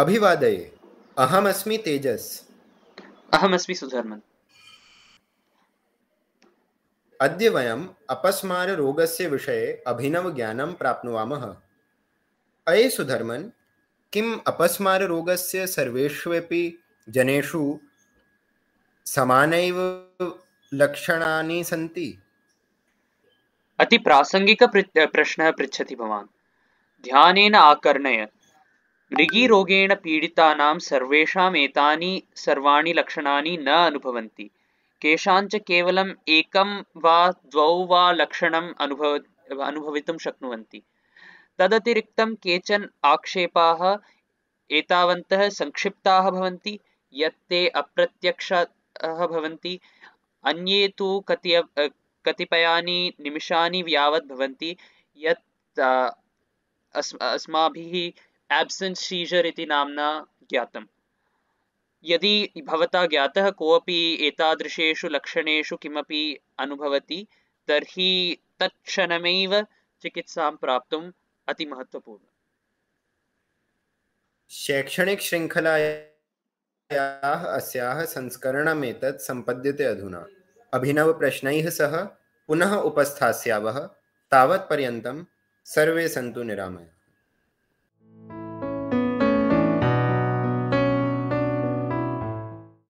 अभिवादय अहम अस्मि तेजस अहम अस्मि सुधर्मन अद्य वयम् अपस्माररोगस्य विषये अभिनवज्ञानं प्राप्नुवामः अये सुधर्मन् किम् अपस्माररोगस्य सर्वेष्वपि जनेषु समानैव लक्षणानि सन्ति अति प्रासंगिक अतिप्रासङ्गिकप्रश्नः पृच्छति भवान् ध्यानेन आकर्णय मृगीरोगेण पीडितानां सर्वेषामेतानि सर्वाणी लक्षणानि न अनुभवन्ति केषाञ्च केवलम् एकं वा द्वौ वा लक्षणम् अनुभव अनुभवितुं शक्नुवन्ति तदतिरिक्तं केचन आक्षेपाः एतावन्तः संक्षिप्ताः भवन्ति यत् ते अप्रत्यक्षाः भवन्ति अन्ये तु कतिय कतिपयानि निमिषानि यावत् भवन्ति यत् अस् अस्माभिः एब्सेन्स् सीजर् इति नाम्ना ज्ञातं यदि भवता ज्ञातः कोऽपि एतादृशेषु लक्षणेषु किमपि अनुभवति तर्हि तत्क्षणमेव चिकित्सां प्राप्तुम् अतिमहत्त्वपूर्णम् शैक्षणिक अस्याः संस्करणमेतत् सम्पद्यते अधुना अभिनवप्रश्नैः सह पुनः उपस्थास्यावः तावत्पर्यन्तं सर्वे सन्तु निरामयाः